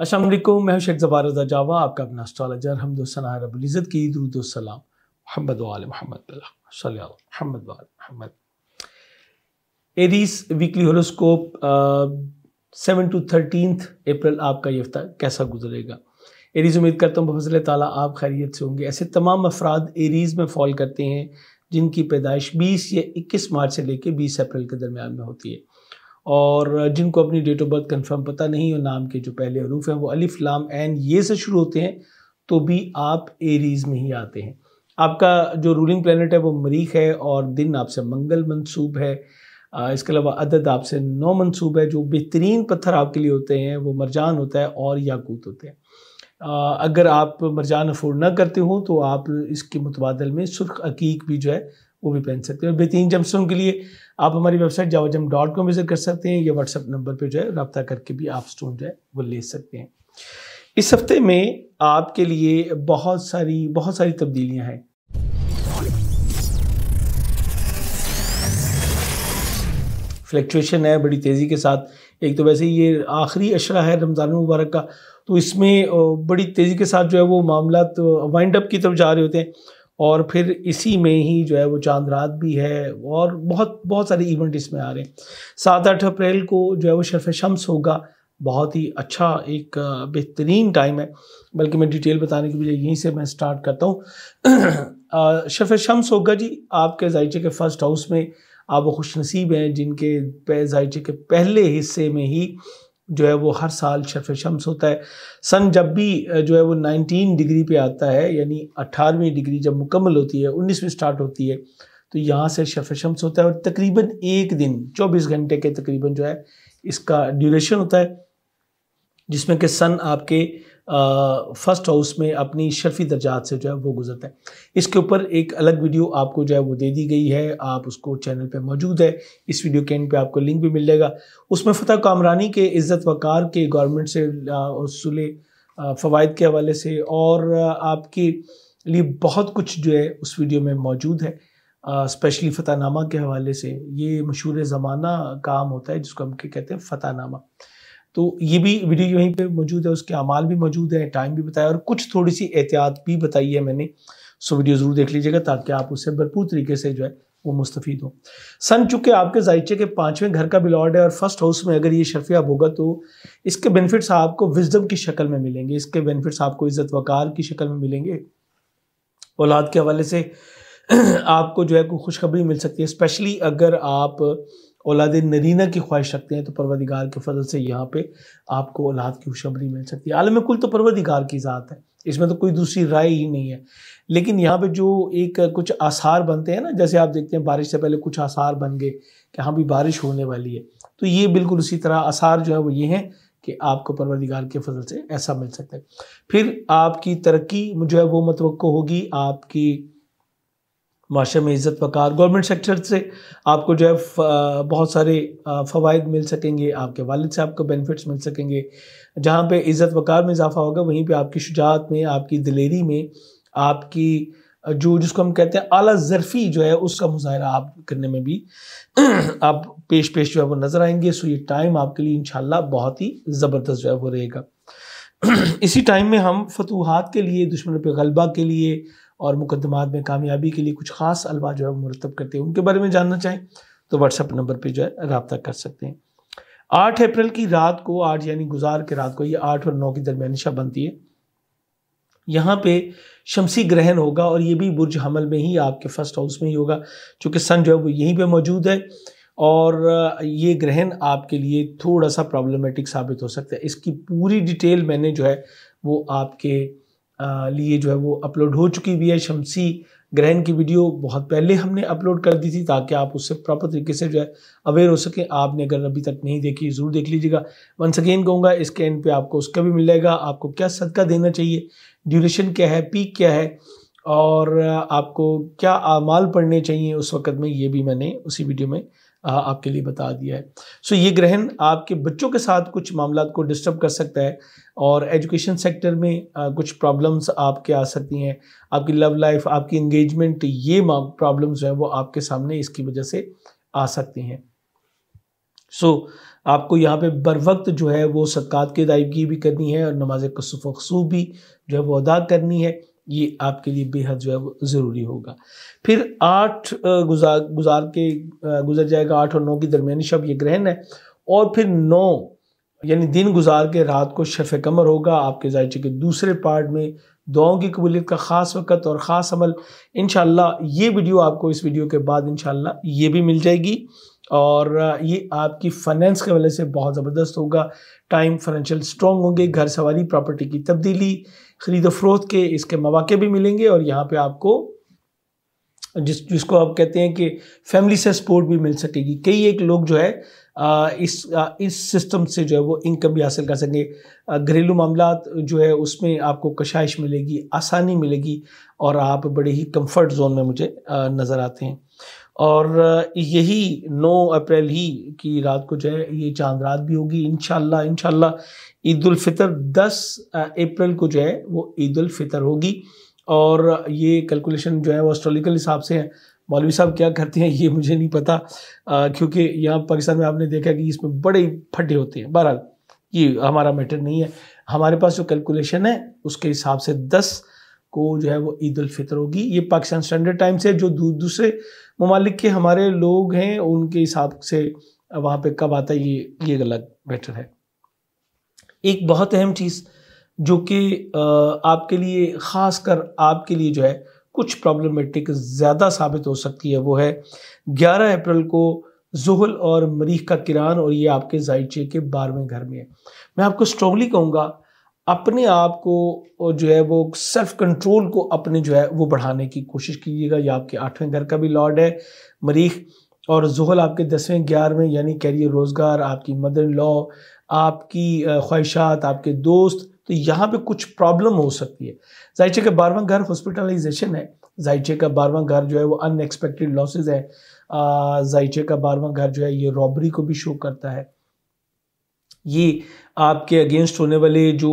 असलम मैं शेख रजा जावा आपका अपना अस्ट्रॉलजर हमदोसना रबुल्ज़त की दरुदोसलाम मोहम्मद वाल मोहम्मद मोहम्मद वाल Muhammad Aries weekly horoscope seven to thirteen April आपका ये हफ्ता कैसा गुजरेगा एरीज़ उम्मीद करता हूँ फजल ताली आप खैरियत से होंगे ऐसे तमाम अफराद एरीज़ में फॉल करते हैं जिनकी पैदाइश बीस या इक्कीस मार्च से लेकर बीस अप्रैल के दरमियान में होती है और जिनको अपनी डेट ऑफ बर्थ कन्फर्म पता नहीं और नाम के जो पहले हरूफ हैं वो अलिफ लाम एन ये से शुरू होते हैं तो भी आप एरीज़ में ही आते हैं आपका जो रूलिंग प्लानट है वो मरीख है और दिन आपसे मंगल मनसूब है इसके अलावा अदद आपसे नौ मनसूब है जो बेहतरीन पत्थर आपके लिए होते हैं वो मरजान होता है और याकूत होते हैं अगर आप मरजान अफोर्ड ना करते हो तो आप इसके मुतबादल में सुर्ख अकीक भी जो है वो भी पहन सकते हैं बेहतरीन जमसों के लिए आप हमारी वेबसाइट जावाजम डॉट कॉम विजिट कर सकते हैं या व्हाट्सएप नंबर पर जो है रब्ता करके भी आप स्टोन जो है वो ले सकते हैं इस हफ्ते में आपके लिए बहुत सारी बहुत सारी तब्दीलियां हैं फ्लक्चुएशन है बड़ी तेज़ी के साथ एक तो वैसे ही ये आखिरी अशरा है रमज़ान मुबारक का तो इसमें बड़ी तेज़ी के साथ जो है वो मामला तो वाइंड अप की तरफ जा रहे होते हैं और फिर इसी में ही जो है वो चांद रात भी है और बहुत बहुत सारे इवेंट इसमें आ रहे हैं सात आठ अप्रैल को जो है वो शरफ शम्स होगा बहुत ही अच्छा एक बेहतरीन टाइम है बल्कि मैं डिटेल बताने की बजाय यहीं से मैं स्टार्ट करता हूँ शरफ शम्स होगा जी आपके जायचे के फर्स्ट हाउस में आप वो खुश नसीब हैं जिनके जायचे के पहले हिस्से में ही जो है वो हर साल शरफ शम्स होता है सन जब भी जो है वो 19 डिग्री पे आता है यानी 18वीं डिग्री जब मुकम्मल होती है 19वीं स्टार्ट होती है तो यहाँ से शरफ शम्स होता है और तकरीबन एक दिन 24 घंटे के तकरीबन जो है इसका ड्यूरेशन होता है जिसमें कि सन आपके फर्स्ट हाउस में अपनी शर्फी दर्जात से जो है वो गुजरता है इसके ऊपर एक अलग वीडियो आपको जो है वो दे दी गई है आप उसको चैनल पे मौजूद है इस वीडियो के एंड पे आपको लिंक भी मिल जाएगा उसमें फतेह कामरानी के इज़्ज़त वकार के गवर्नमेंट से उसूल फ़वाद के हवाले से और आपके लिए बहुत कुछ जो है उस वीडियो में मौजूद है स्पेशली फ़तहनामा के हवाले से ये मशहूर ज़माना काम होता है जिसको हम कहते हैं फ़तहनामा तो ये भी वीडियो यहीं पे मौजूद है उसके अमाल भी मौजूद है टाइम भी बताया और कुछ थोड़ी सी एहतियात भी बताई है मैंने सो वीडियो ज़रूर देख लीजिएगा ताकि आप उससे भरपूर तरीके से जो है वो मुस्तफ़ हो सन चुके आपके जायचे के पाँचवें घर का बिलॉर्ड है और फर्स्ट हाउस में अगर ये शर्फियाब होगा तो इसके बेनिफिट्स आपको विजडम की शक्ल में मिलेंगे इसके बेनिफिट्स आपको इज़्ज़त वकार की शक्ल में मिलेंगे औलाद के हवाले से आपको जो है कोई खुशखबरी मिल सकती है स्पेशली अगर आप औलाद नरीना की ख्वाहिश रखते हैं तो परवदिगार के फजल से यहाँ पे आपको औलाद की खुशबरी मिल सकती है आलम कुल तो परवदिगार की ज़ात है इसमें तो कोई दूसरी राय ही नहीं है लेकिन यहाँ पे जो एक कुछ आसार बनते हैं ना जैसे आप देखते हैं बारिश से पहले कुछ आसार बन गए कि हाँ भी बारिश होने वाली है तो ये बिल्कुल उसी तरह आसार जो है वो ये हैं कि आपको परवदिगार के फजल से ऐसा मिल सकता है फिर आपकी तरक्की जो है वो मतवक़ होगी आपकी माशरे में इज़्ज़त वक़ार गवर्नमेंट सेक्टर से आपको जो है बहुत सारे फ़वाद मिल सकेंगे आपके वालद से आपको बेनिफिट्स मिल सकेंगे जहाँ पे इज़्ज़त वक़ार में इजाफा होगा वहीं पे आपकी शुजात में आपकी दिलेरी में आपकी जो जिसको हम कहते हैं अला ज़रफ़ी जो है उसका मुजाहरा आप करने में भी आप पेश पेश जो है वो नज़र आएंगे सो ये टाइम आपके लिए इन बहुत ही ज़बरदस्त जो है वो रहेगा इसी टाइम में हम फतूहत के लिए दुश्मन पे गलबा के लिए और मुकदमात में कामयाबी के लिए कुछ खास अलवा जो है मुरतब करते हैं उनके बारे में जानना चाहें तो व्हाट्सअप नंबर पर जो है रबता कर सकते हैं आठ अप्रैल की रात को आठ यानी गुजार के रात को ये आठ और नौ की दरमियान शब बनती है यहाँ पे शमसी ग्रहण होगा और ये भी बुर्ज हमल में ही आपके फर्स्ट हाउस में ही होगा चूँकि सन जो है वो यहीं पे मौजूद है और ये ग्रहण आपके लिए थोड़ा सा प्रॉब्लमेटिक साबित हो सकता है इसकी पूरी डिटेल मैंने जो है वो आपके लिए जो है वो अपलोड हो चुकी हुई है शमसी ग्रहण की वीडियो बहुत पहले हमने अपलोड कर दी थी ताकि आप उससे प्रॉपर तरीके से जो है अवेयर हो सके आपने अगर अभी तक नहीं देखी ज़रूर देख लीजिएगा वन अगेन कहूँगा इसके एंड पे आपको उसका भी मिल जाएगा आपको क्या सदका देना चाहिए ड्यूरेशन क्या है पीक क्या है और आपको क्या अमाल पढ़ने चाहिए उस वक्त में ये भी मैंने उसी वीडियो में आपके लिए बता दिया है सो so, ये ग्रहण आपके बच्चों के साथ कुछ मामला को डिस्टर्ब कर सकता है और एजुकेशन सेक्टर में कुछ प्रॉब्लम्स आपके आ सकती हैं आपकी लव लाइफ आपकी इंगेजमेंट ये प्रॉब्लम्स जो है वो आपके सामने इसकी वजह से आ सकती हैं सो so, आपको यहाँ पे बर वक्त जो है वो सक़ात की अदायगी भी करनी है और नमाज कसुफ भी जो है वो अदा करनी है ये आपके लिए बेहद जो है वो ज़रूरी होगा फिर आठ गुजार गुजार के गुजर जाएगा आठ और नौ के दरमियानी शब ये ग्रहण है और फिर नौ यानी दिन गुजार के रात को शफ कमर होगा आपके जायचे के दूसरे पार्ट में दुआओं की कबूलियत का ख़ास वक़्त और ख़ास अमल इन ये वीडियो आपको इस वीडियो के बाद इन ये भी मिल जाएगी और ये आपकी फाइनेंस के वाले से बहुत ज़बरदस्त होगा टाइम फाइनेंशियल स्ट्रॉन्ग होंगे घर सवारी प्रॉपर्टी की तब्दीली ख़रीद फरोख के इसके मौाक़े भी मिलेंगे और यहाँ पे आपको जिस जिसको आप कहते हैं कि फैमिली से सपोर्ट भी मिल सकेगी कई एक लोग जो है आ, इस आ, इस सिस्टम से जो है वो इनकम भी हासिल कर सकेंगे घरेलू मामला जो है उसमें आपको कशाइश मिलेगी आसानी मिलेगी और आप बड़े ही कंफर्ट जोन में मुझे नज़र आते हैं और यही 9 अप्रैल ही की रात को जो है ये चांद रात भी होगी इन शाला ईद फितर 10 अप्रैल को जो है वो ईद फितर होगी और ये कैलकुलेशन जो है वो एस्ट्रोलिकल हिसाब से है मौलवी साहब क्या करते हैं ये मुझे नहीं पता आ, क्योंकि यहाँ पाकिस्तान में आपने देखा कि इसमें बड़े फटे होते हैं बहरहाल ये हमारा मैटर नहीं है हमारे पास जो कैलकुलेशन है उसके हिसाब से दस को जो है वो ईद फितर होगी ये पाकिस्तान स्टैंडर्ड टाइम से जो दूसरे ममालिक के हमारे लोग हैं उनके हिसाब से वहाँ पर कब आता है ये ये गलत मैटर है एक बहुत अहम चीज़ जो कि आपके लिए ख़ास कर आपके लिए जो है कुछ प्रॉब्लमेटिक ज़्यादा साबित हो सकती है वो है 11 अप्रैल को जोहल और मरीख का किरान और ये आपके जायचे के बारहवें घर में है मैं आपको स्ट्रॉन्गली कहूँगा अपने आप को जो है वो सेल्फ कंट्रोल को अपने जो है वो बढ़ाने की कोशिश कीजिएगा ये आपके आठवें घर का भी लॉर्ड है मरीख और जोहल आपके दसवें ग्यारहवें यानी कैरियर रोज़गार आपकी मदर इन लॉ आपकी ख्वाहिशात आपके दोस्त तो यहाँ पे कुछ प्रॉब्लम हो सकती है जायचे का बारवा घर हॉस्पिटलाइजेशन है जायचे का बारवा घर जो है वो अनएक्सपेक्टेड लॉसेज है जायचे का बारवा घर जो है ये रॉबरी को भी शो करता है ये आपके अगेंस्ट होने वाले जो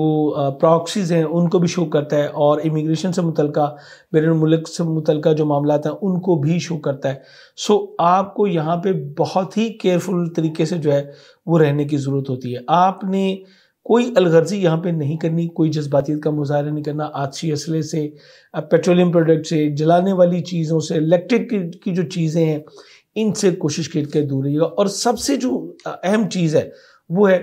प्रॉक्सीज हैं उनको भी शो करता है और इमिग्रेशन से मुतल बैरून मुल्क से मुतल जो मामला हैं उनको भी शो करता है सो आपको यहाँ पे बहुत ही केयरफुल तरीके से जो है वो रहने की ज़रूरत होती है आपने कोई अलगर्जी यहाँ पे नहीं करनी कोई जज्बातीत का मुजाहरा नहीं करना आदसी असले से पेट्रोलियम प्रोडक्ट से जलाने वाली चीज़ों से इलेक्ट्रिक की जो चीज़ें हैं इनसे कोशिश करके दूर रहिएगा और सबसे जो अहम चीज़ है वो है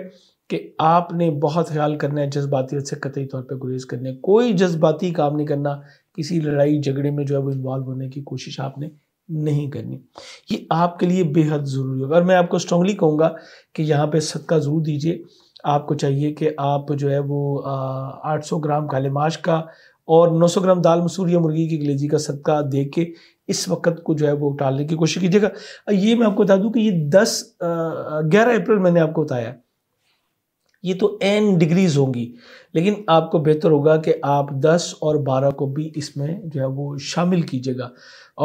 कि आपने बहुत ख्याल करना है जज्बाती से कतई तौर पर गुरेज करने कोई जज्बाती काम नहीं करना किसी लड़ाई झगड़े में जो है वो इन्वॉल्व होने की कोशिश आपने नहीं करनी ये आपके लिए बेहद ज़रूरी होगा और मैं आपको स्ट्रांगली कहूँगा कि यहाँ पे सदका ज़रूर दीजिए आपको चाहिए कि आप जो है वो 800 ग्राम काले माश का और 900 ग्राम दाल मसूर या मुर्गी की गलेजी का सदका दे के इस वक्त को जो है वो टालने की कोशिश कीजिएगा ये मैं आपको बता दूँ कि ये दस ग्यारह अप्रैल मैंने आपको बताया ये तो एन डिग्रीज होंगी लेकिन आपको बेहतर होगा कि आप 10 और 12 को भी इसमें जो है वो शामिल कीजिएगा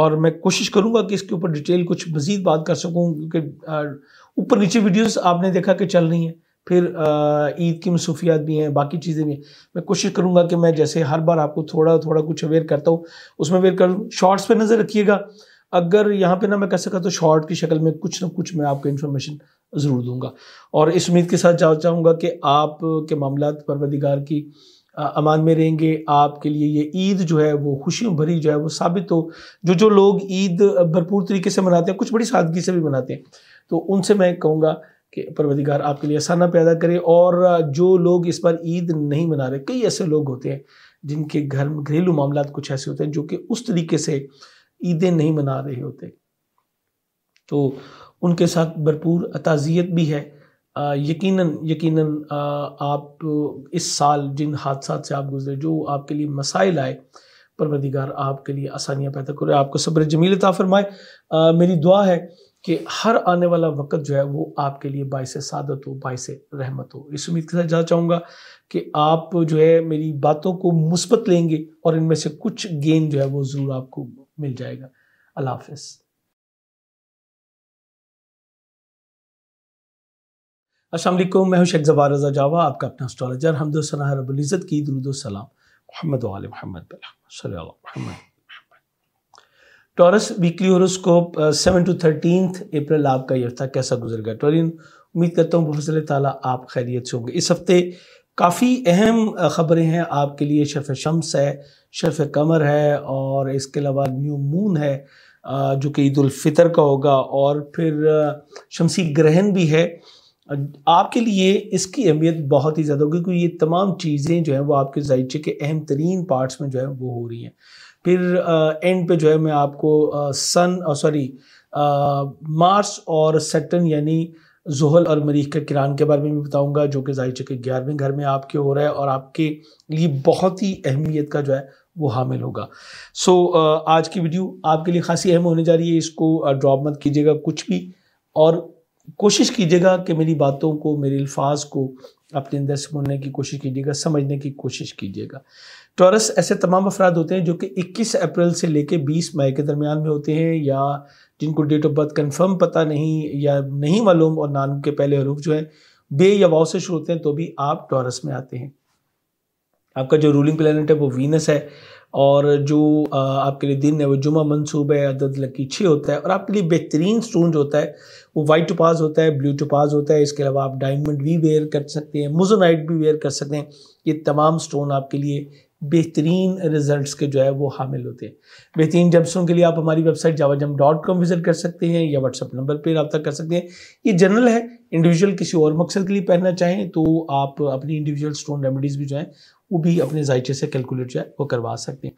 और मैं कोशिश करूँगा कि इसके ऊपर डिटेल कुछ मज़ीद बात कर सकूँ क्योंकि ऊपर नीचे वीडियोस आपने देखा कि चल रही हैं फिर ईद की मसूफियात भी हैं बाकी चीज़ें भी हैं मैं कोशिश करूँगा कि मैं जैसे हर बार आपको थोड़ा थोड़ा कुछ अवेयर करता हूँ उसमें अवेयर कर शॉर्ट्स पर नज़र रखिएगा अगर यहाँ पे ना मैं कर सका तो शॉर्ट की शक्ल में कुछ ना कुछ मैं आपको इन्फॉर्मेशन ज़रूर दूंगा और इस उम्मीद के साथ जाना चाहूँगा कि आप के मामला परवदिगार की अमान में रहेंगे आपके लिए ये ईद जो है वो खुशियों भरी जो है वो साबित हो जो जो लोग ईद भरपूर तरीके से मनाते हैं कुछ बड़ी सादगी से भी मनाते हैं तो उनसे मैं कहूँगा कि परवदिगार आपके लिए आसाना पैदा करे और जो लोग इस बार ईद नहीं मना रहे कई ऐसे लोग होते हैं जिनके घर घरेलू मामला कुछ ऐसे होते हैं जो कि उस तरीके से ईदें नहीं मना रहे होते तो उनके साथ भरपूर ताज़ियत भी है यकीनन यकीनन आप इस साल जिन हादसा से आप गुजरे जो आपके लिए मसाइल आए परवरदिगार आपके लिए आसानियाँ पैदा करें आपको सब्र जमील फरमाए मेरी दुआ है कि हर आने वाला वक्त जो है वो आपके लिए बायस सादत हो बायस रहमत हो इस उम्मीद के साथ जाना चाहूँगा कि आप जो है मेरी बातों को मुस्बत लेंगे और इनमें से कुछ गेंद जो है वो ज़रूर आपको मिल जाएगा अल्लाह हाफ असल मैं हूं शेख जबार रजा जावा आपका अपना एस्ट्रोलॉजर हमद रबुल्ज़त की दरुदोसलाम मोहम्मद वाल Muhammad Muhammad Taurus weekly horoscope seven to thirteen April आपका यह हफ्ता कैसा गुजर गया टॉरिन उम्मीद करता हूँ बहुत ताला आप खैरियत से होंगे इस हफ्ते काफ़ी अहम ख़बरें हैं आपके लिए शरफ शम्स है शरफ कमर है और इसके अलावा न्यू मून है जो कि ईद उल फितर का होगा और फिर शमसी ग्रहण भी है आपके लिए इसकी अहमियत बहुत ही ज़्यादा होगी क्योंकि ये तमाम चीज़ें जो हैं वो आपके जायचे के अहम तरीन पार्ट्स में जो है वो हो रही हैं फिर आ, एंड पे जो है मैं आपको आ, सन और सॉरी मार्स और सेटन यानी जोहल और मरीख के किरान के बारे में भी बताऊंगा जो कि जायचे के ग्यारहवें घर में आपके हो रहा है और आपके लिए बहुत ही अहमियत का जो है वो हामिल होगा सो so, आज की वीडियो आपके लिए खासी अहम होने जा रही है इसको ड्रॉप मत कीजिएगा कुछ भी और कोशिश कीजिएगा कि मेरी बातों को मेरे अल्फाज को अपने अंदर सुनने की कोशिश कीजिएगा समझने की कोशिश कीजिएगा टॉरस ऐसे तमाम अफराद होते हैं जो कि 21 अप्रैल से लेकर 20 मई के दरमियान में होते हैं या जिनको डेट ऑफ बर्थ कंफर्म पता नहीं या नहीं मालूम और नान के पहले हरूफ जो है बे या वाव से शुरू होते हैं तो भी आप टॉरस में आते हैं आपका जो रूलिंग प्लानट है वो वीनस है और जो आपके लिए दिन है वो जुमा मनसूब है अदद छः होता है और आपके लिए बेहतरीन स्टोन जो होता है वो वाइट टुपाज होता है ब्लू टपाज होता है इसके अलावा आप डायमंड भी वेयर कर सकते हैं मोजोनाइट भी वेयर कर सकते हैं ये तमाम स्टोन आपके लिए बेहतरीन रिजल्ट्स के जो है वो हामिल होते हैं बेहतरीन जम्पसों के लिए आप हमारी वेबसाइट जावा जम डॉट कॉम विज़िट कर सकते हैं या व्हाट्सअप नंबर पर रबा कर सकते हैं ये जनरल है इंडिविजुअल किसी और मकसद के लिए पहनना चाहें तो आप अपनी इंडिविजुअल स्टोन रेमेडीज़ भी जो है वो भी अपने जायचे से कैलकुलेट जो है वो करवा सकते हैं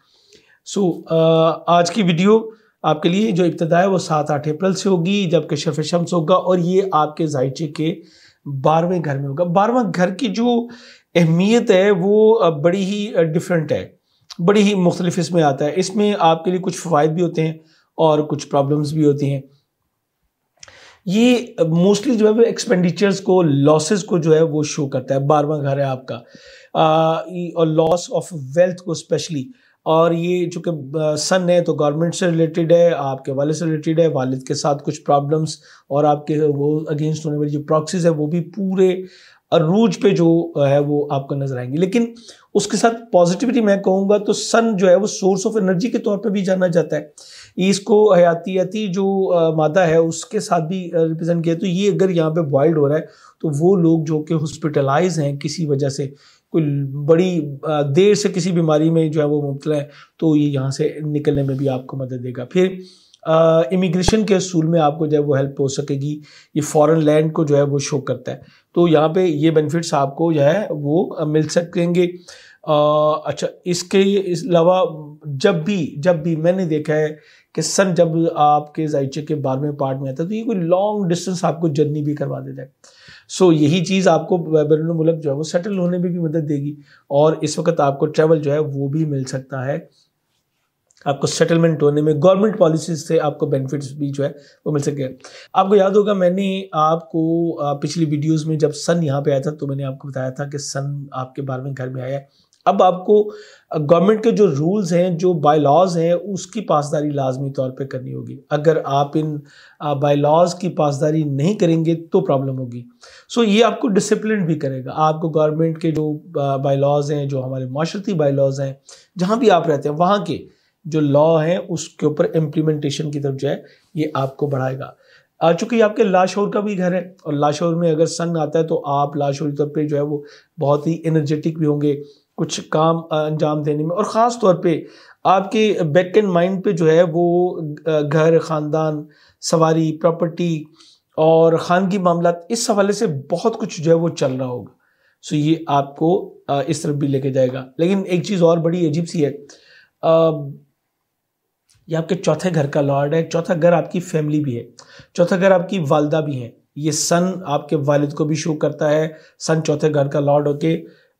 सो so, आज की वीडियो आपके लिए जो इब्तदा है वो सात आठ अप्रैल से होगी जबकि शफ शम्स होगा और ये आपके जायचे के बारहवें घर में होगा बारहवें घर की जो अहमियत है वो बड़ी ही डिफरेंट है बड़ी ही मुख्तलिफ इसमें आता है इसमें आपके लिए कुछ फ़वाद भी होते हैं और कुछ प्रॉब्लम्स भी होती हैं ये मोस्टली जो है एक्सपेंडिचर्स को लॉसेस को जो है वो शो करता है बारवा घर है आपका और लॉस ऑफ वेल्थ को स्पेशली और ये चूंकि सन है तो गवर्नमेंट से रिलेटेड है आपके वाले से रिलेटेड है वालिद के साथ कुछ प्रॉब्लम्स और आपके वो अगेंस्ट होने वाली जो प्रॉक्सीज है वो भी पूरे अरूज पे जो है वो आपको नजर आएंगे लेकिन उसके साथ पॉजिटिविटी मैं कहूँगा तो सन जो है वो सोर्स ऑफ एनर्जी के तौर पे भी जाना जाता है इसको हयातियाती जो मादा है उसके साथ भी रिप्रेजेंट किया तो ये अगर यहाँ पे बॉइल्ड हो रहा है तो वो लोग जो कि हॉस्पिटलाइज हैं किसी वजह से कोई बड़ी देर से किसी बीमारी में जो है वो मुबतला है तो ये यहाँ से निकलने में भी आपको मदद देगा फिर इमिग्रेशन के असूल में आपको जो है वो हेल्प हो सकेगी ये फॉरेन लैंड को जो है वो शो करता है तो यहाँ पे ये बेनिफिट्स आपको जो है वो मिल सकेंगे आ, अच्छा इसके अलावा जब भी जब भी मैंने देखा है कि सन जब आपके जायचे के बारहवें पार्ट में आता है तो ये कोई लॉन्ग डिस्टेंस आपको जर्नी भी करवा देता है सो so, यही चीज़ आपको बैरून मुल्क जो है वो सेटल होने में भी मदद देगी और इस वक्त आपको ट्रैवल जो है वो भी मिल सकता है आपको सेटलमेंट होने में गवर्नमेंट पॉलिसीज से आपको बेनिफिट्स भी जो है वो मिल सके आपको याद होगा मैंने आपको पिछली वीडियोस में जब सन यहाँ पे आया था तो मैंने आपको बताया था कि सन आपके बारहवें घर में आया है अब आपको गवर्नमेंट के जो रूल्स हैं जो बाई लॉज हैं उसकी पासदारी लाजमी तौर पे करनी होगी अगर आप इन बायलॉज लॉज की पासदारी नहीं करेंगे तो प्रॉब्लम होगी सो ये आपको डिसिप्लिन भी करेगा आपको गवर्नमेंट के जो बायलॉज लॉज हैं जो हमारे माशरती बाय लॉज हैं जहाँ भी आप रहते हैं वहाँ के जो लॉ हैं उसके ऊपर इम्प्लीमेंटेशन की तरफ जो है ये आपको बढ़ाएगा चूंकि आपके लाशौर का भी घर है और लाशौर में अगर सन आता है तो आप लाशौर तौर पर जो है वो बहुत ही एनर्जेटिक भी होंगे कुछ काम अंजाम देने में और ख़ास तौर पे आपके बैक एंड माइंड पे जो है वो घर ख़ानदान सवारी प्रॉपर्टी और खानगी मामला इस हवाले से बहुत कुछ जो है वो चल रहा होगा सो ये आपको इस तरफ भी लेके जाएगा लेकिन एक चीज़ और बड़ी अजीब सी है ये आपके चौथे घर का लॉर्ड है चौथा घर आपकी फैमिली भी है चौथा घर आपकी वालदा भी है ये सन आपके वालिद को भी शो करता है सन चौथे घर का लॉर्ड होके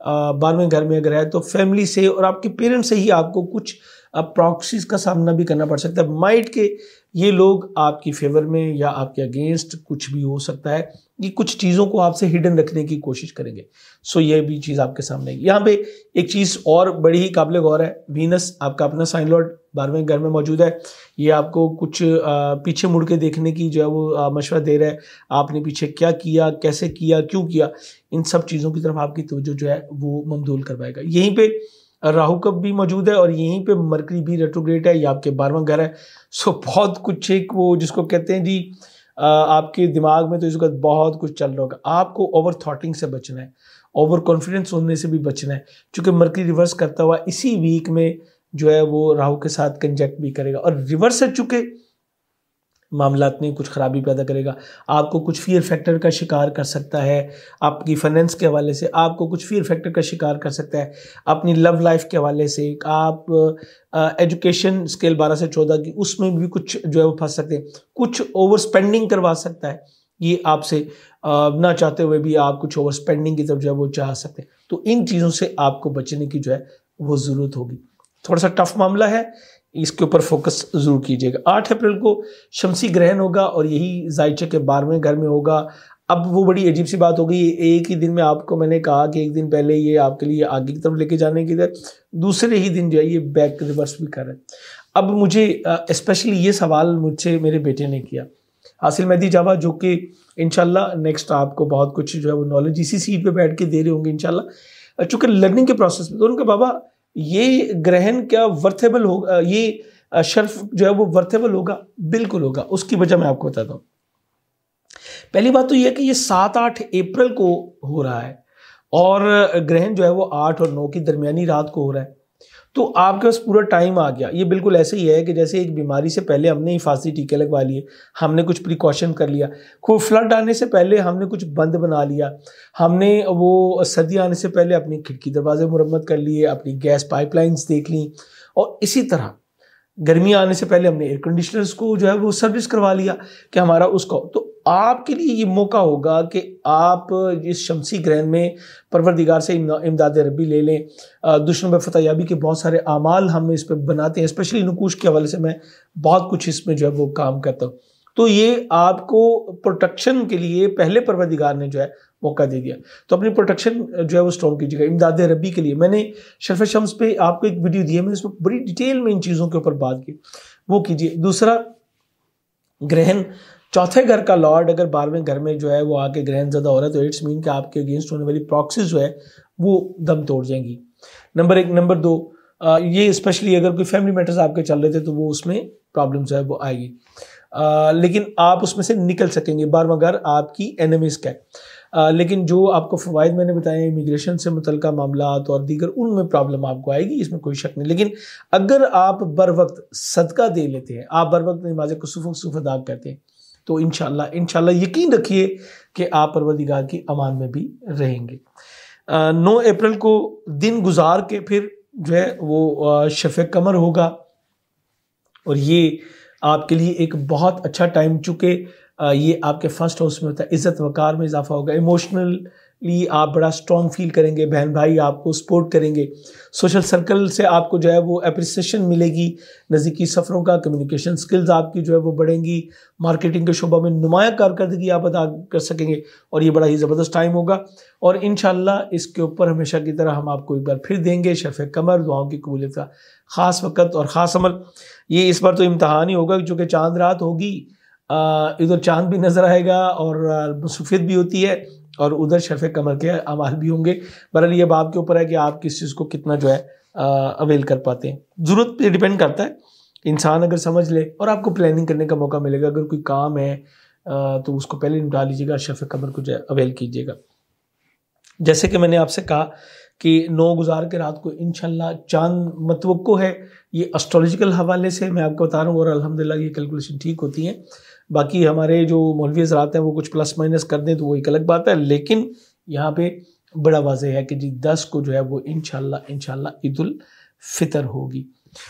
बारहवें घर में अगर है तो फैमिली से और आपके पेरेंट्स से ही आपको कुछ प्रॉक्सीज का सामना भी करना पड़ सकता है माइट के ये लोग आपकी फेवर में या आपके अगेंस्ट कुछ भी हो सकता है ये कुछ चीज़ों को आपसे हिडन रखने की कोशिश करेंगे सो ये भी चीज़ आपके सामने यहाँ पे एक चीज़ और बड़ी ही काबिल गौर है वीनस आपका अपना साइन लॉर्ड बारहवें घर में मौजूद है ये आपको कुछ पीछे मुड़ के देखने की जो है वो मशवरा दे रहा है आपने पीछे क्या किया कैसे किया क्यों किया इन सब चीज़ों की तरफ आपकी तवज्जो जो है वो ममदूल करवाएगा यहीं पर राहु कब भी मौजूद है और यहीं पे मरकरी भी रेट्रोग्रेट है ये आपके बारहवा घर है सो बहुत कुछ एक वो जिसको कहते हैं जी आपके दिमाग में तो इस वक्त बहुत कुछ चल रहा होगा आपको ओवर थाटिंग से बचना है ओवर कॉन्फिडेंस होने से भी बचना है क्योंकि मरकरी रिवर्स करता हुआ इसी वीक में जो है वो राहु के साथ कंजेक्ट भी करेगा और रिवर्स है चूंकि मामला में कुछ ख़राबी पैदा करेगा आपको कुछ फियर फैक्टर का शिकार कर सकता है आपकी फाइनेंस के हवाले से आपको कुछ फियर फैक्टर का शिकार कर सकता है अपनी लव लाइफ के हवाले से आप एजुकेशन स्केल बारह से चौदह की उसमें भी कुछ जो है वो फंस सकते हैं कुछ ओवर स्पेंडिंग करवा सकता है ये आपसे ना चाहते हुए भी आप कुछ ओवर स्पेंडिंग की तरफ जो है वो चाह सकते हैं तो इन चीज़ों से आपको बचने की जो है वो ज़रूरत होगी थोड़ा सा टफ मामला है इसके ऊपर फोकस ज़रूर कीजिएगा आठ अप्रैल को शमसी ग्रहण होगा और यही जायचे के बारहवें घर में होगा अब वो बड़ी अजीब सी बात हो गई एक ही दिन में आपको मैंने कहा कि एक दिन पहले ये आपके लिए आगे की तरफ लेके जाने की तरफ दूसरे ही दिन जो है ये बैक रिवर्स भी कर रहे हैं अब मुझे स्पेशली ये सवाल मुझसे मेरे बेटे ने किया हासिल मेहदी जावा जो कि इनशाला नेक्स्ट आपको बहुत कुछ जो है वो नॉलेज इसी सीट पर बैठ के दे रहे होंगे इनशाला चूँकि लर्निंग के प्रोसेस में तो उनका बाबा ये ग्रहण क्या वर्थेबल होगा ये शर्फ जो है वो वर्थेबल होगा बिल्कुल होगा उसकी वजह मैं आपको बताता हूं पहली बात तो यह कि ये सात आठ अप्रैल को हो रहा है और ग्रहण जो है वो आठ और नौ की दरमियानी रात को हो रहा है तो आपके पास पूरा टाइम आ गया ये बिल्कुल ऐसे ही है कि जैसे एक बीमारी से पहले हमने हिफाजती टीके लगवा लिए हमने कुछ प्रिकॉशन कर लिया कोई फ्लड आने से पहले हमने कुछ बंद बना लिया हमने वो सर्दी आने से पहले अपनी खिड़की दरवाजे मुरम्मत कर लिए अपनी गैस पाइपलाइंस देख ली और इसी तरह गर्मी आने से पहले हमने एयर कंडीशनर्स को जो है वो सर्विस करवा लिया कि हमारा उसको तो आपके लिए ये मौका होगा कि आप इस شمسی ગ્રહને પરવર્તીગાર સે ઇમદાદ-એ-રબ્બી લે લે દુશ્મન પર ફતાયાબી કે બહુત سارے આમલ હમ ઇસપે બનાતે હે સ્પેશિયલી નકૂશ કે حوالے સે મે બહુત kuch ઇસમે જો હે વો કામ કરતા તો યે આપકો પ્રોટેક્શન કે લિયે પહેલે પરવર્તીગાર ને જો હે મોકા દે દિયા તો apni protection જો હે વો સ્ટ્રોંગ કીજીયે ઇમદાદ-એ-રબ્બી કે લિયે મેને શરફ-એ-શમ્સ પે આપકો એક વિડિયો દિયા મે ઇસપે બરી ડિટેલ મે ઇન ચીઝો કે ઉપર બાત કી વો કીજીયે દૂસરા ગ્રહન चौथे घर का लॉर्ड अगर बारहवें घर में जो है वो आके ग्रहण ज़्यादा हो रहा है तो इट्स मीन कि आपके अगेंस्ट होने वाली प्रॉक्सीज जो है वो दम तोड़ जाएंगी नंबर एक नंबर दो आ, ये स्पेशली अगर कोई फैमिली मैटर्स आपके चल रहे थे तो वो उसमें प्रॉब्लम जो है वो आएगी आ, लेकिन आप उसमें से निकल सकेंगे बारवा घर आपकी एनिमीज का है आ, लेकिन जो आपको फ़वाद मैंने बताए इमिग्रेशन से मुतल मामला और दीगर उनमें प्रॉब्लम आपको आएगी इसमें कोई शक नहीं लेकिन अगर आप बर वक्त सदका दे लेते हैं आप बर वक्त नमाज कसुफ वसूफ अदा करते हैं तो इन इनशाला यकीन रखिए कि आप परवरदिगार की अमान में भी रहेंगे नौ अप्रैल को दिन गुजार के फिर जो है वो शफ़ कमर होगा और ये आपके लिए एक बहुत अच्छा टाइम चूँकि ये आपके फर्स्ट हाउस में होता है इज़्ज़त वकार में इजाफा होगा इमोशनल ली आप बड़ा स्ट्रॉन्ग फील करेंगे बहन भाई आपको सपोर्ट करेंगे सोशल सर्कल से आपको जो है वो अप्रिसिएशन मिलेगी नज़दीकी सफ़रों का कम्युनिकेशन स्किल्स आपकी जो है वो बढ़ेंगी मार्केटिंग के शोबा में नुमाया कारकर्दगी आप अदा कर सकेंगे और ये बड़ा ही ज़बरदस्त टाइम होगा और इन इसके ऊपर हमेशा की तरह हम आपको एक बार फिर देंगे शफ़ कमर दुआओं की कबूलियत का ख़ास वक़्त और ख़ास अमल ये इस बार तो इम्तहान ही होगा चूँकि चांद रात होगी इधर चांद भी नज़र आएगा और मुसफियत भी होती है और उधर शर्फ कमर के अमाल भी होंगे बहरहाल ये बाप के ऊपर है कि आप किस चीज़ को कितना जो है अवेल कर पाते हैं ज़रूरत पे डिपेंड करता है इंसान अगर समझ ले और आपको प्लानिंग करने का मौका मिलेगा अगर कोई काम है तो उसको पहले निपटा लीजिएगा शर्फ कमर को जो है अवेल कीजिएगा जैसे कि मैंने आपसे कहा कि नौ गुजार के रात को इन चांद मतवक़ो है ये एस्ट्रोलॉजिकल हवाले से मैं आपको बता रहा हूँ और अलहमदिल्ला ये कैलकुलेशन ठीक होती है बाकी हमारे जो मौलवी हजरात हैं वो कुछ प्लस माइनस कर दें तो वो एक अलग बात है लेकिन यहाँ पे बड़ा वाजह है कि जी दस को जो है वो इन शाला ईद फितर होगी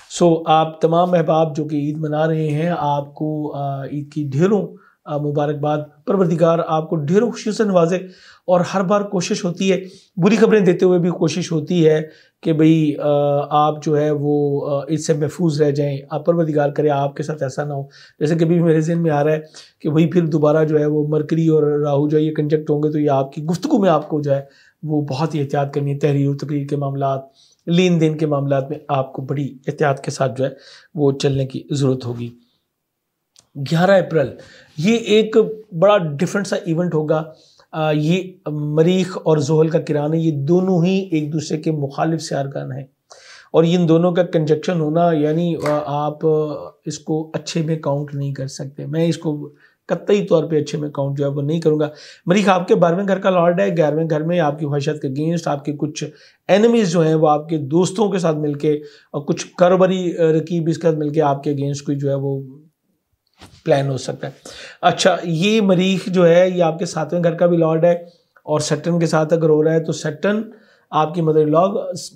सो so, आप तमाम अहबाब जो कि ईद मना रहे हैं आपको ईद की ढेरों मुबारकबाद परवरदिगार आपको ढेरों खुशियों से नवाजे और हर बार कोशिश होती है बुरी खबरें देते हुए भी कोशिश होती है कि भाई आप जो है वो इससे महफूज रह जाएं आप परवरदिगार करें आपके साथ ऐसा ना हो जैसे कभी मेरे जहन में आ रहा है कि भाई फिर दोबारा जो है वो मरकरी और राहु जो है ये कंजक्ट होंगे तो ये आपकी गुफ्तु में आपको जो है वो बहुत ही एहतियात करनी है तहरीर तकरीर के मामला लेन देन के मामला में आपको बड़ी एहतियात के साथ जो है वो चलने की ज़रूरत होगी ग्यारह अप्रैल ये एक बड़ा डिफरेंट सा इवेंट होगा ये मरीख और जोहल का किरान है ये दोनों ही एक दूसरे के मुखालिफ सियारकान हैं और इन दोनों का कंजक्शन होना यानी आप इसको अच्छे में काउंट नहीं कर सकते मैं इसको कतई तौर पे अच्छे में काउंट जो है वो नहीं करूँगा मरीख आपके बारहवें घर का लॉर्ड है ग्यारहवें घर में आपकी ख्वाहिशात के अगेंस्ट आपके कुछ एनिमीज़ जो हैं वो आपके दोस्तों के साथ मिलके और कुछ करबरी रकीब इसके साथ मिलके आपके अगेंस्ट कोई जो है वो प्लान हो सकता है अच्छा ये मरीख जो है ये आपके सातवें घर का भी लॉर्ड है और सेटन के साथ अगर हो रहा है तो सेटन आपकी मदर लॉ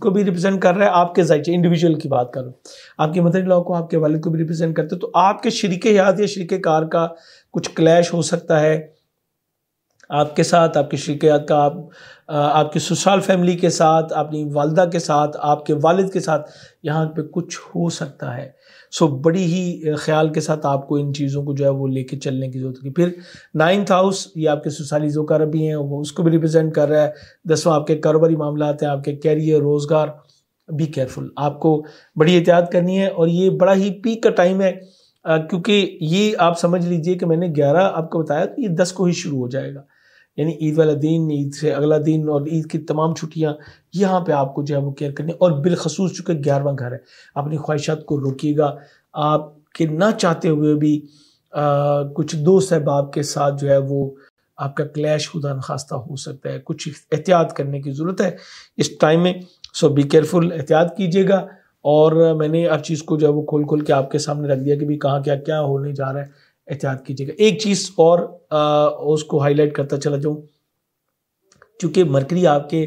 को भी रिप्रेजेंट कर रहा है आपके जायचे इंडिविजुअल की बात करूँ आपकी मदर लॉ को आपके वालिद को भी रिप्रेजेंट करते तो आपके शरीक याद या शरीक कार का कुछ क्लैश हो सकता है आपके साथ आपके शरीक याद का आप आपकी सुशाल फैमिली के साथ अपनी वालदा के साथ आपके वालिद के साथ यहाँ पे कुछ हो सकता है सो बड़ी ही ख्याल के साथ आपको इन चीज़ों को जो है वो लेके चलने की जरूरत होगी फिर नाइन्थ हाउस ये आपके जो का भी हैं वो उसको भी रिप्रेजेंट कर रहा है दसवां आपके कारोबारी मामला हैं आपके कैरियर रोज़गार बी केयरफुल आपको बड़ी एहतियात करनी है और ये बड़ा ही पीक का टाइम है क्योंकि ये आप समझ लीजिए कि मैंने ग्यारह आपको बताया तो ये दस को ही शुरू हो जाएगा यानी ईद वाला दिन ईद से अगला दिन और ईद की तमाम छुट्टियाँ यहाँ पे आपको जो है वो केयर करनी और बिलखसूस चूँकि ग्यारहवा घर है अपनी ख्वाहिशात को रोकीगा आपके ना चाहते हुए भी आ, कुछ दोस्त अहबाब के साथ जो है वो आपका क्लैश खुदा नखास्ता हो सकता है कुछ एहतियात करने की ज़रूरत है इस टाइम में सो बी केयरफुल एहतियात कीजिएगा और मैंने हर चीज़ को जो है वो खोल खोल के आपके सामने रख दिया कि भाई कहाँ क्या क्या होने जा रहा है एहतियात कीजिएगा एक चीज़ और आ, उसको हाईलाइट करता चला जाऊं क्योंकि मरकरी आपके